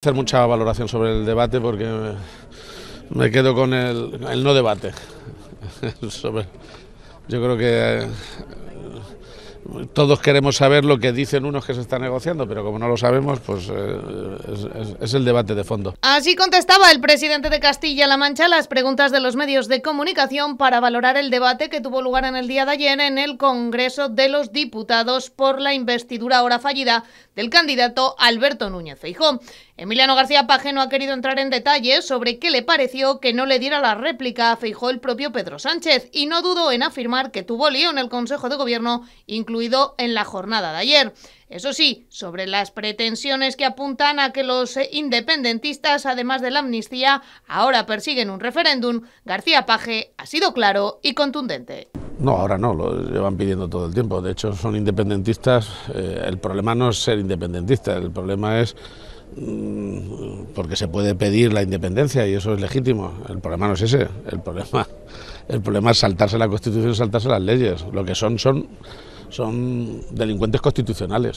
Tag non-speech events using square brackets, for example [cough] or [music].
hacer mucha valoración sobre el debate porque me quedo con el, el no debate. [laughs] yo creo que todos queremos saber lo que dicen unos que se está negociando, pero como no lo sabemos, pues eh, es, el debate de fondo. Así contestaba el presidente de Castilla-La Mancha las preguntas de los medios de comunicación para valorar el debate que tuvo lugar en el día de ayer en el Congreso de los Diputados por la investidura ahora fallida del candidato Alberto Núñez Feijóo. Emiliano García Paje no ha querido entrar en detalles sobre qué le pareció que no le diera la réplica a Feijóo el propio Pedro Sánchez y no dudó en afirmar que tuvo lío en el Consejo de Gobierno, incluido en la jornada de ayer. Eso sí, sobre las pretensiones que apuntan a que los eh, independentistas, además de la amnistía, ahora persiguen un referéndum, García Page ha sido claro y contundente. No, ahora no, lo llevan pidiendo todo el tiempo. De hecho, son independentistas. Eh, el problema no es ser independentista, el problema es mm, porque se puede pedir la independencia y eso es legítimo. El problema no es ese, el problema, el problema es saltarse la Constitución, saltarse las leyes. Lo que son son son delincuentes constitucionales.